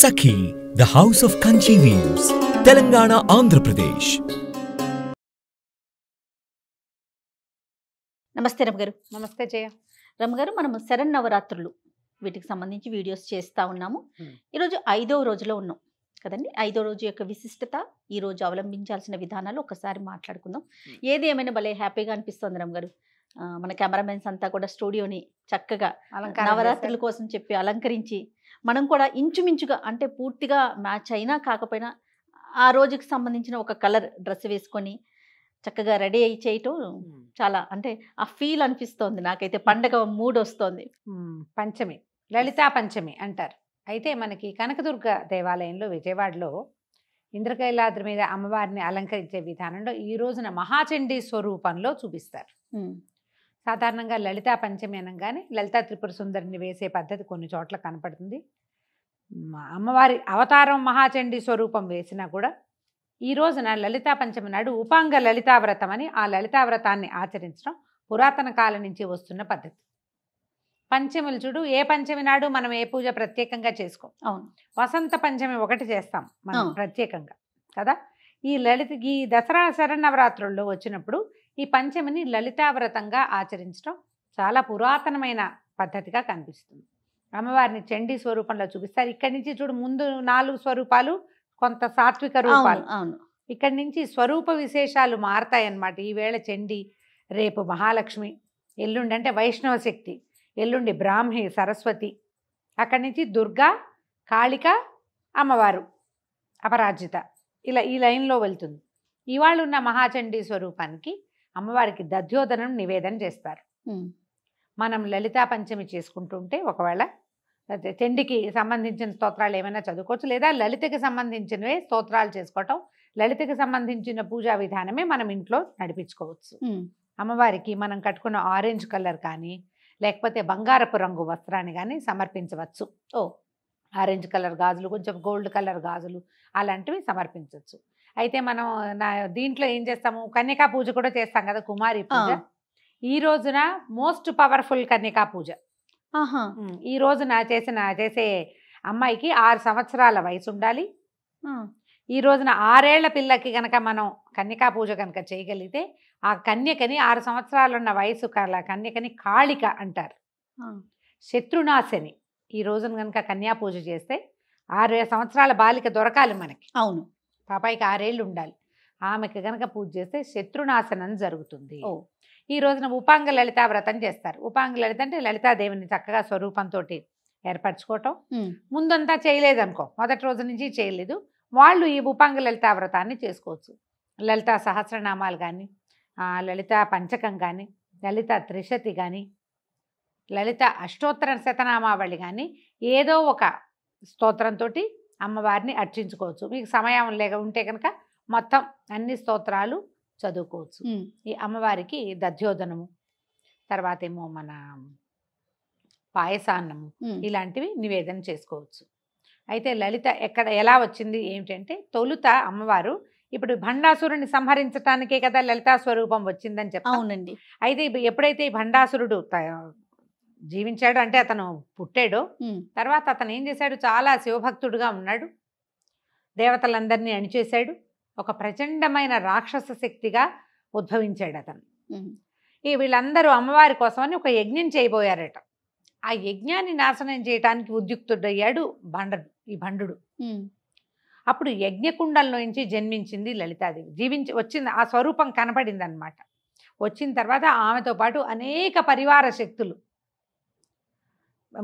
Sakhi the house of Kanchi weaves Telangana Andhra Pradesh నమస్తే రమ్ గారు నమస్తే జయ రమ్ గారు మనము శరణ్ నవరాత్రులు వీటికి సంబంధించి వీడియోస్ చేస్తా ఉన్నాము ఈరోజు ఐదవ రోజులో ఉన్నాం కదండి ఐదో రోజు యొక్క విశిష్టత ఈ రోజు అవలంబించాల్సిన విధానాలు ఒకసారి మాట్లాడుకుందాం ఏది ఏమైనా భలే హ్యాపీగా అనిపిస్తుంది రమ్ గారు మన కెమెరామెన్స్ అంతా కూడా స్టూడియోని చక్కగా నవరాత్రుల కోసం చెప్పి అలంకరించి మనం కూడా ఇంచుమించుగా అంటే పూర్తిగా మ్యాచ్ అయినా కాకపోయినా ఆ రోజుకి సంబంధించిన ఒక కలర్ డ్రెస్ వేసుకొని చక్కగా రెడీ అయి చేయటం చాలా అంటే ఆ ఫీల్ అనిపిస్తోంది నాకైతే పండగ మూడ్ వస్తోంది పంచమి లలితా పంచమి అంటారు అయితే మనకి కనకదుర్గ దేవాలయంలో విజయవాడలో ఇంద్రకైలాద్రి మీద అమ్మవారిని అలంకరించే విధానంలో ఈ రోజున మహాచండీ స్వరూపంలో చూపిస్తారు సాధారణంగా లలితా పంచమి అనగానే లలితా త్రిపుర సుందరిని వేసే పద్ధతి కొన్ని చోట్ల కనపడుతుంది అమ్మవారి అవతారం మహాచండి స్వరూపం వేసినా కూడా ఈ రోజున లలితా పంచమి నాడు ఉపాంగ లలితావ్రతం అని ఆ లలితావ్రతాన్ని ఆచరించడం పురాతన కాలం నుంచి వస్తున్న పద్ధతి పంచములు చూడు ఏ పంచమి నాడు మనం ఏ పూజ ప్రత్యేకంగా చేసుకో అవును వసంత పంచమి ఒకటి చేస్తాం మనం ప్రత్యేకంగా కదా ఈ లలిత ఈ దసరా శరణవరాత్రుల్లో వచ్చినప్పుడు ఈ పంచమిని లలితావ్రతంగా ఆచరించడం చాలా పురాతనమైన పద్ధతిగా కనిపిస్తుంది అమ్మవారిని చండీ స్వరూపంలో చూపిస్తారు ఇక్కడి నుంచి చూడు ముందు నాలుగు స్వరూపాలు కొంత సాత్విక రూపాలు అవును ఇక్కడి నుంచి స్వరూప విశేషాలు మారతాయన్నమాట ఈవేళ చండి రేపు మహాలక్ష్మి ఎల్లుండి అంటే వైష్ణవ శక్తి ఎల్లుండి బ్రాహ్మి సరస్వతి అక్కడి నుంచి దుర్గా కాళిక అమ్మవారు అపరాజిత ఇలా ఈ లైన్లో వెళ్తుంది ఇవాళ ఉన్న మహాచండీ స్వరూపానికి అమ్మవారికి దధ్యోదనం నివేదన చేస్తారు మనం లలితా పంచమి చేసుకుంటుంటే ఒకవేళ చెండికి సంబంధించిన స్తోత్రాలు ఏమైనా చదువుకోవచ్చు లేదా లలితకి సంబంధించినవే స్తోత్రాలు చేసుకోవటం లలితకి సంబంధించిన పూజా విధానమే మనం ఇంట్లో నడిపించుకోవచ్చు అమ్మవారికి మనం కట్టుకున్న ఆరెంజ్ కలర్ కానీ లేకపోతే బంగారపు రంగు వస్త్రాన్ని కానీ సమర్పించవచ్చు ఓ ఆరెంజ్ కలర్ గాజులు కొంచెం గోల్డ్ కలర్ గాజులు అలాంటివి సమర్పించవచ్చు అయితే మనం నా దీంట్లో ఏం చేస్తాము కన్యకా పూజ కూడా చేస్తాం కదా కుమారి పూజ ఈ రోజున మోస్ట్ పవర్ఫుల్ కన్యకా పూజ ఈ రోజున చేసిన చేసే అమ్మాయికి ఆరు సంవత్సరాల వయసు ఉండాలి ఈ రోజున ఆరేళ్ల పిల్లకి కనుక మనం కన్యకా పూజ కనుక చేయగలిగితే ఆ కన్యకని ఆరు సంవత్సరాలు ఉన్న వయసు కల కన్యకని కాళిక అంటారు శత్రునాశని ఈ రోజున కనుక కన్యా పూజ చేస్తే ఆరు సంవత్సరాల బాలిక దొరకాలి మనకి అవును పాపాయికి ఆరేళ్ళు ఉండాలి ఆమెకి గనక పూజ చేస్తే శత్రునాశనం జరుగుతుంది ఈ రోజున ఉపాంగ లలిత వ్రతం చేస్తారు ఉపాంగ లలిత అంటే లలితాదేవిని చక్కగా స్వరూపంతో ఏర్పరచుకోవటం ముందంతా చేయలేదనుకో మొదటి రోజు నుంచి చేయలేదు వాళ్ళు ఈ ఉపాంగ లలిత వ్రతాన్ని చేసుకోవచ్చు లలిత సహస్రనామాలు కానీ లలిత పంచకం కానీ లలిత త్రిశతి కానీ లలిత అష్టోత్తర శతనామావళి కానీ ఏదో ఒక స్తోత్రంతో అమ్మవారిని అర్చించుకోవచ్చు మీకు సమయం లేక ఉంటే కనుక మొత్తం అన్ని స్తోత్రాలు చదువుకోవచ్చు ఈ అమ్మవారికి దధ్యోదనము తర్వాత ఏమో మన పాయసాన్నము ఇలాంటివి నివేదన చేసుకోవచ్చు అయితే లలిత ఎక్కడ ఎలా వచ్చింది ఏమిటంటే తొలుత అమ్మవారు ఇప్పుడు భండాసురుని సంహరించడానికే కదా లలితా స్వరూపం వచ్చిందని చెప్పి అవునండి అయితే ఎప్పుడైతే ఈ భండాసురుడు జీవించాడు అంటే అతను పుట్టాడు తర్వాత అతను ఏం చేశాడు చాలా శివభక్తుడుగా ఉన్నాడు దేవతలందరినీ అణిచేశాడు ఒక ప్రచండమైన రాక్షస శక్తిగా ఉద్భవించాడు అతను ఈ వీళ్ళందరూ అమ్మవారి కోసమని ఒక యజ్ఞం చేయబోయారట ఆ యజ్ఞాన్ని నాశనం చేయడానికి ఉద్యుక్తుడయ్యాడు భండ ఈ బండు అప్పుడు యజ్ఞకుండంలోంచి జన్మించింది లలితాదేవి జీవించి వచ్చింది ఆ స్వరూపం కనపడింది అనమాట వచ్చిన తర్వాత ఆమెతో పాటు అనేక పరివార శక్తులు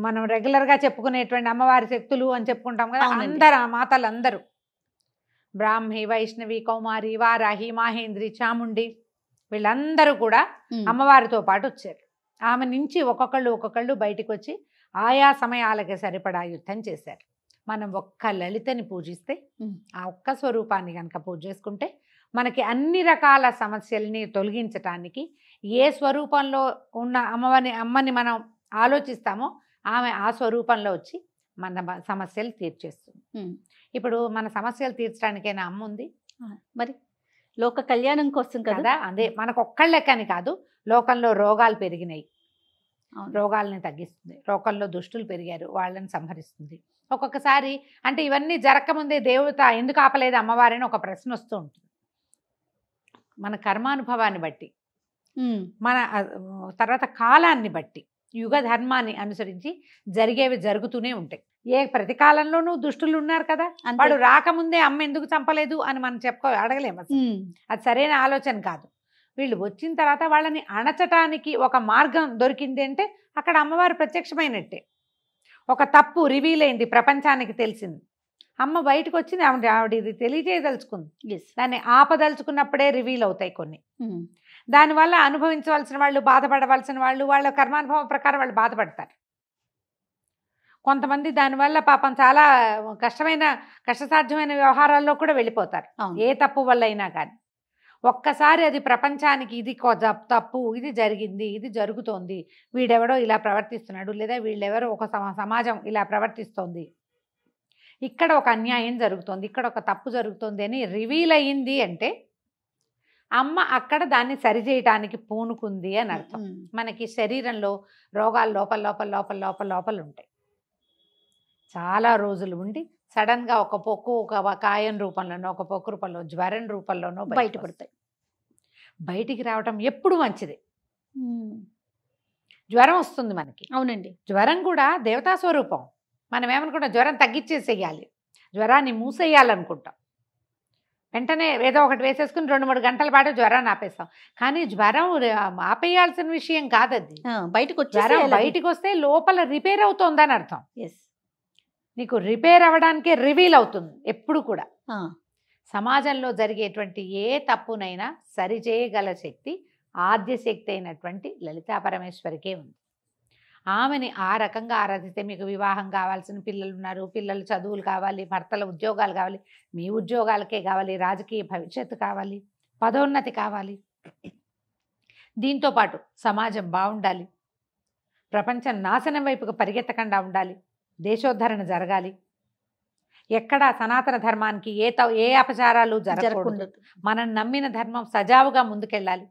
మనం రెగ్యులర్గా చెప్పుకునేటువంటి అమ్మవారి శక్తులు అని చెప్పుకుంటాం కదా అందరు మాతలు అందరూ బ్రాహ్మి వైష్ణవి కౌమారి వారాహి మాహేంద్రి చాముండి వీళ్ళందరూ కూడా అమ్మవారితో పాటు వచ్చారు ఆమె నుంచి ఒక్కొక్కళ్ళు ఒక్కొక్కళ్ళు బయటకు వచ్చి ఆయా సమయాలకి సరిపడా యుద్ధం చేశారు మనం ఒక్క లలితని పూజిస్తే ఆ ఒక్క స్వరూపాన్ని కనుక పూజ చేసుకుంటే మనకి అన్ని రకాల సమస్యల్ని తొలగించటానికి ఏ స్వరూపంలో ఉన్న అమ్మవారిని అమ్మని మనం ఆలోచిస్తామో ఆమె ఆ స్వరూపంలో వచ్చి మన సమస్యలు తీర్చేస్తుంది ఇప్పుడు మన సమస్యలు తీర్చడానికైనా అమ్మ ఉంది మరి లోక కళ్యాణం కోసం కదా అదే మనకు ఒక్కళ్ళకని కాదు లోకంలో రోగాలు పెరిగినాయి రోగాలని తగ్గిస్తుంది లోకంలో దుష్టులు పెరిగారు వాళ్ళని సంహరిస్తుంది ఒక్కొక్కసారి అంటే ఇవన్నీ జరగకముందే దేవత ఎందుకు ఆపలేదు అమ్మవారిని ఒక ప్రశ్న వస్తూ ఉంటుంది మన కర్మానుభవాన్ని బట్టి మన తర్వాత కాలాన్ని బట్టి యుగ ధర్మాన్ని అనుసరించి జరిగేవి జరుగుతూనే ఉంటాయి ఏ ప్రతి కాలంలోనూ దుష్టులు ఉన్నారు కదా వాడు రాకముందే అమ్మ ఎందుకు చంపలేదు అని మనం చెప్పుకో అడగలేము అది సరైన ఆలోచన కాదు వీళ్ళు వచ్చిన తర్వాత వాళ్ళని అణచటానికి ఒక మార్గం దొరికింది అంటే అక్కడ అమ్మవారు ప్రత్యక్షమైనట్టే ఒక తప్పు రివీల్ అయింది ప్రపంచానికి తెలిసింది అమ్మ బయటకు వచ్చింది ఆవిడ ఆవిడ ఇది తెలియజేయదలుచుకుంది దాన్ని ఆపదలుచుకున్నప్పుడే రివీల్ అవుతాయి కొన్ని దానివల్ల అనుభవించవలసిన వాళ్ళు బాధపడవలసిన వాళ్ళు వాళ్ళ కర్మానుభవం ప్రకారం వాళ్ళు బాధపడతారు కొంతమంది దానివల్ల పాపం చాలా కష్టమైన కష్టసాధ్యమైన వ్యవహారాల్లో కూడా వెళ్ళిపోతారు ఏ తప్పు వల్ల అయినా కానీ ఒక్కసారి అది ప్రపంచానికి ఇది తప్పు ఇది జరిగింది ఇది జరుగుతోంది వీడెవడో ఇలా ప్రవర్తిస్తున్నాడు లేదా వీళ్ళెవరో ఒక సమాజం ఇలా ప్రవర్తిస్తోంది ఇక్కడ ఒక అన్యాయం జరుగుతోంది ఇక్కడ ఒక తప్పు జరుగుతోంది అని రివీల్ అయ్యింది అంటే అమ్మ అక్కడ దాన్ని సరిచేయటానికి పూనుకుంది అని అర్థం మనకి శరీరంలో రోగాలు లోపల లోపల లోపల లోపల లోపల ఉంటాయి చాలా రోజులు ఉండి సడన్గా ఒక పొక్కు ఒక కాయం రూపంలోనో ఒక పొక్కు రూపంలో జ్వరం రూపంలోనో బయటపడతాయి బయటికి రావటం ఎప్పుడు మంచిది జ్వరం వస్తుంది మనకి అవునండి జ్వరం కూడా దేవతా స్వరూపం మనం ఏమనుకుంటాం జ్వరం తగ్గించేసేయాలి జ్వరాన్ని మూసేయాలనుకుంటాం వెంటనే ఏదో ఒకటి వేసేసుకుని రెండు మూడు గంటల పాటు జ్వరం ఆపేస్తాం కానీ జ్వరం ఆపేయాల్సిన విషయం కాదు అది బయటకు జ్వరం బయటకు వస్తే లోపల రిపేర్ అవుతోందని అర్థం ఎస్ నీకు రిపేర్ అవ్వడానికే రివీల్ అవుతుంది ఎప్పుడు కూడా సమాజంలో జరిగేటువంటి ఏ తప్పునైనా సరిచేయగల శక్తి ఆద్య శక్తి అయినటువంటి లలితా పరమేశ్వరికే ఉంది ఆమెని ఆ రకంగా ఆరాధిస్తే మీకు వివాహం కావాల్సిన పిల్లలు ఉన్నారు పిల్లలు చదువులు కావాలి భర్తల ఉద్యోగాలు కావాలి మీ ఉద్యోగాలకే కావాలి రాజకీయ భవిష్యత్తు కావాలి పదోన్నతి కావాలి దీంతోపాటు సమాజం బాగుండాలి ప్రపంచం నాశనం వైపుకు పరిగెత్తకుండా ఉండాలి దేశోద్ధరణ జరగాలి ఎక్కడ సనాతన ధర్మానికి ఏ త ఏ అపచారాలు జరగకూడదు మనం నమ్మిన ధర్మం సజావుగా ముందుకెళ్ళాలి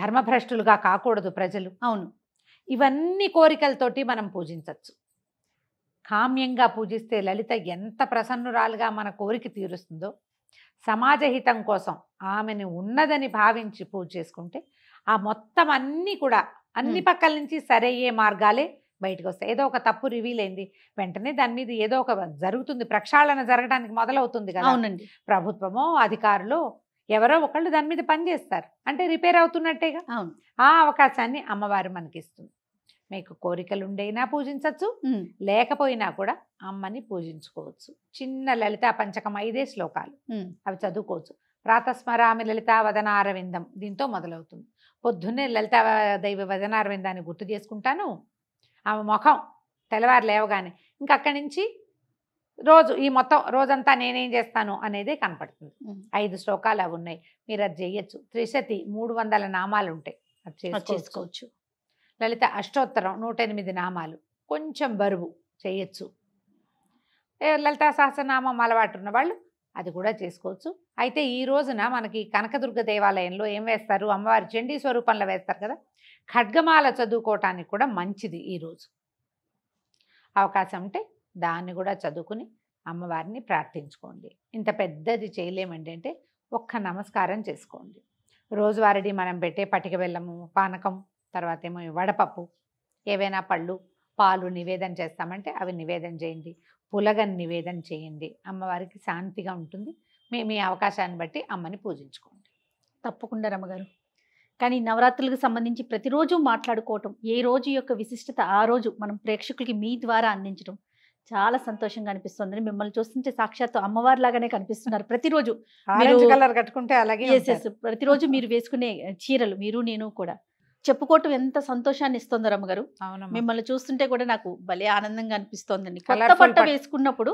ధర్మభ్రష్టులుగా కాకూడదు ప్రజలు అవును ఇవన్నీ కోరికలతోటి మనం పూజించవచ్చు కామ్యంగా పూజిస్తే లలిత ఎంత ప్రసన్నురాలుగా మన కోరిక తీరుస్తుందో సమాజహితం కోసం ఆమెను ఉన్నదని భావించి పూజ చేసుకుంటే ఆ మొత్తం అన్నీ కూడా అన్ని పక్కల నుంచి సరయ్యే మార్గాలే బయటకు వస్తాయి ఏదో ఒక తప్పు రివీల్ అయింది వెంటనే దాని మీద ఏదో ఒక జరుగుతుంది ప్రక్షాళన జరగడానికి మొదలవుతుంది కదా అవునండి ప్రభుత్వమో అధికారులు ఎవరో ఒకళ్ళు దాని మీద పనిచేస్తారు అంటే రిపేర్ అవుతున్నట్టేగా ఆ అవకాశాన్ని అమ్మవారు మనకిస్తుంది మీకు కోరికలు ఉండైనా పూజించవచ్చు లేకపోయినా కూడా అమ్మని పూజించుకోవచ్చు చిన్న లలిత పంచకం ఐదే శ్లోకాలు అవి చదువుకోవచ్చు ప్రాతస్మరామి లలిత వదనారవిందం దీంతో మొదలవుతుంది పొద్దున్నే లలిత దైవ వదనారవిందాన్ని గుర్తు చేసుకుంటాను ఆమె ముఖం తెల్లవారు లేవగానే ఇంక అక్కడి నుంచి రోజు ఈ మొత్తం రోజంతా నేనేం చేస్తాను అనేది కనపడుతుంది ఐదు శ్లోకాలు అవి ఉన్నాయి మీరు అది చేయొచ్చు త్రిశతి మూడు వందల నామాలు ఉంటాయి అది చేసుకోవచ్చు లలిత అష్టోత్తరం నూట ఎనిమిది నామాలు కొంచెం బరువు చేయొచ్చు లలిత సహస్రనామం అలవాటు ఉన్న వాళ్ళు అది కూడా చేసుకోవచ్చు అయితే ఈ రోజున మనకి కనకదుర్గ దేవాలయంలో ఏం వేస్తారు అమ్మవారి చండీ స్వరూపంలో వేస్తారు కదా ఖడ్గమాల చదువుకోవటానికి కూడా మంచిది ఈరోజు అవకాశం ఉంటే దాన్ని కూడా చదువుకుని అమ్మవారిని ప్రార్థించుకోండి ఇంత పెద్దది చేయలేమండి అంటే ఒక్క నమస్కారం చేసుకోండి రోజువారీ మనం పెట్టే పటిక బెల్లము పానకం తర్వాత ఏమో వడపప్పు ఏవైనా పళ్ళు పాలు నివేదన చేస్తామంటే అవి నివేదన చేయండి పులగని నివేదన చేయండి అమ్మవారికి శాంతిగా ఉంటుంది మీ మీ అవకాశాన్ని బట్టి అమ్మని పూజించుకోండి తప్పకుండా రమ్మగారు కానీ నవరాత్రులకు సంబంధించి ప్రతిరోజు మాట్లాడుకోవటం ఏ రోజు యొక్క విశిష్టత ఆ రోజు మనం ప్రేక్షకులకి మీ ద్వారా అందించడం చాలా సంతోషంగా అనిపిస్తుంది మిమ్మల్ని చూస్తుంటే సాక్షాత్తు అమ్మవారి లాగానే కనిపిస్తున్నారు ప్రతిరోజు కలర్ కట్టుకుంటే అలాగే ప్రతిరోజు మీరు వేసుకునే చీరలు మీరు నేను కూడా చెప్పుకోవటం ఎంత సంతోషాన్ని ఇస్తుంది రమ్మగారు మిమ్మల్ని చూస్తుంటే కూడా నాకు భలే ఆనందంగా అనిపిస్తోందండి కొత్త పట్ట వేసుకున్నప్పుడు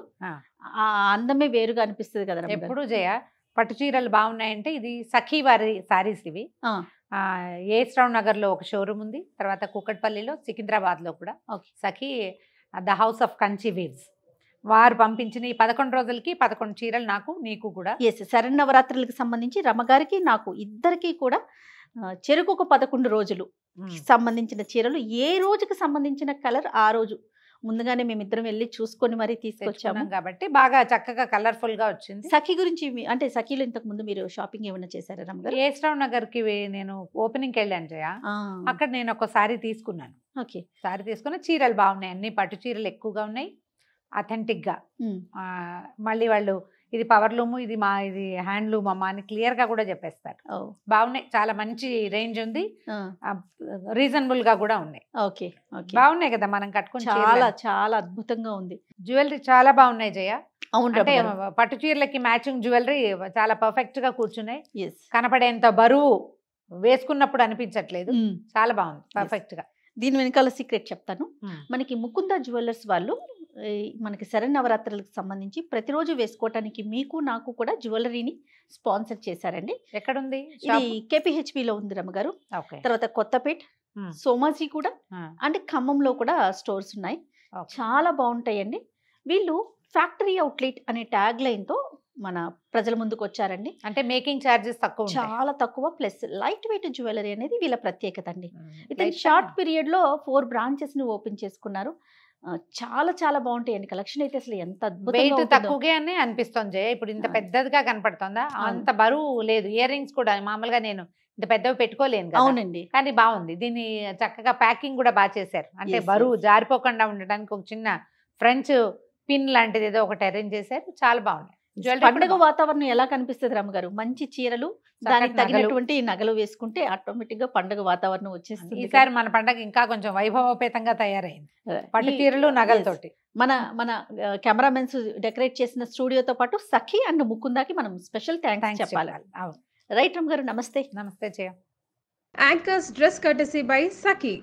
ఆ అందమే వేరుగా అనిపిస్తుంది కదా ఎప్పుడు జయ పట్టు చీరలు బాగున్నాయంటే ఇది సఖీ వారి సారీస్ ఇవి ఏ నగర్ లో ఒక షోరూమ్ ఉంది తర్వాత కుక్కట్పల్లిలో లో కూడా Sakhi the house of Kanchi weaves వారు పంపించిన ఈ పదకొండు రోజులకి పదకొండు చీరలు నాకు నీకు కూడా ఎస్ శరణ్ నవరాత్రులకు సంబంధించి రమ్మగారికి నాకు ఇద్దరికి కూడా చెరుకు ఒక పదకొండు రోజులు సంబంధించిన చీరలు ఏ రోజుకి సంబంధించిన కలర్ ఆ రోజు ముందుగానే మేమిద్దరం వెళ్ళి చూసుకొని మరీ తీసుకొచ్చాము కాబట్టి బాగా చక్కగా కలర్ఫుల్ గా వచ్చింది సఖి గురించి అంటే సఖీలు ఇంతకు ముందు మీరు షాపింగ్ ఏమైనా చేశారా రమ్ గారు నగర్ కి నేను ఓపెనింగ్ వెళ్ళాను జయా అక్కడ నేను ఒక సారీ తీసుకున్నాను ఓకే సారీ తీసుకున్న చీరలు బాగున్నాయి అన్ని పట్టు చీరలు ఎక్కువగా ఉన్నాయి అథెంటిక్ గా మళ్ళీ వాళ్ళు ఇది పవర్ లూము ఇది మా ఇది హ్యాండ్ లూమ్ అమ్మా అని క్లియర్గా కూడా చెప్పేస్తారు బాగున్నాయి చాలా మంచి రేంజ్ ఉంది రీజనబుల్ గా కూడా ఉన్నాయి ఓకే బాగున్నాయి కదా మనం కట్టుకుని చాలా చాలా అద్భుతంగా ఉంది జ్యువెలరీ చాలా బాగున్నాయి జయ అవును పట్టు చీరలకి మ్యాచింగ్ జ్యువెలరీ చాలా పర్ఫెక్ట్ గా కూర్చున్నాయి కనపడేంత బరువు వేసుకున్నప్పుడు అనిపించట్లేదు చాలా బాగుంది పర్ఫెక్ట్ గా దీని వెనకాల సీక్రెట్ చెప్తాను మనకి ముకుంద జ్యువెలర్స్ వాళ్ళు మనకి నవరాత్రులకు సంబంధించి ప్రతిరోజు వేసుకోవటానికి మీకు నాకు కూడా జ్యువెలరీని స్పాన్సర్ చేశారండి ఎక్కడ ఉంది ఇది కేపీహెచ్పిలో ఉంది రమ్మగారు తర్వాత కొత్తపేట్ సోమాజీ కూడా అంటే ఖమ్మంలో కూడా స్టోర్స్ ఉన్నాయి చాలా బాగుంటాయండి వీళ్ళు ఫ్యాక్టరీ అవుట్లెట్ అనే ట్యాగ్ లైన్తో మన ప్రజల ముందుకు వచ్చారండి అంటే మేకింగ్ ఛార్జెస్ తక్కువ చాలా తక్కువ ప్లస్ లైట్ వెయిట్ జ్యువెలరీ అనేది వీళ్ళ ప్రత్యేకత అండి ఇతని షార్ట్ పీరియడ్లో ఫోర్ బ్రాంచెస్ని ఓపెన్ చేసుకున్నారు చాలా చాలా బాగుంటాయండి కలెక్షన్ అయితే అసలు ఎంత వెయిట్ తక్కువగానే అనిపిస్తుంది జయ ఇప్పుడు ఇంత పెద్దదిగా కనపడుతుందా అంత బరువు లేదు ఇయర్ రింగ్స్ కూడా మామూలుగా నేను ఇంత పెద్దవి పెట్టుకోలేను అవునండి కానీ బాగుంది దీన్ని చక్కగా ప్యాకింగ్ కూడా బాగా చేశారు అంటే బరువు జారిపోకుండా ఉండడానికి ఒక చిన్న ఫ్రెంచ్ పిన్ లాంటిది ఏదో ఒకటి అరేంజ్ చేశారు చాలా బాగుంది పండుగ వాతావరణం ఎలా కనిపిస్తుంది రమ్మగారు మంచి చీరలు దానికి తగినటువంటి నగలు వేసుకుంటే ఆటోమేటిక్ గా పండుగ వాతావరణం వచ్చేస్తుంది ఈసారి మన పండుగ ఇంకా కొంచెం వైభవోపేతంగా తయారైంది పట్టు చీరలు నగలతోటి మన మన కెమెరామెన్స్ డెకరేట్ చేసిన స్టూడియోతో పాటు సఖి అండ్ ముకుందాకి మనం స్పెషల్ థ్యాంక్స్ చెప్పాలి రైట్ రమ్ గారు నమస్తే నమస్తే Jaya anchors dress courtesy by Sakhi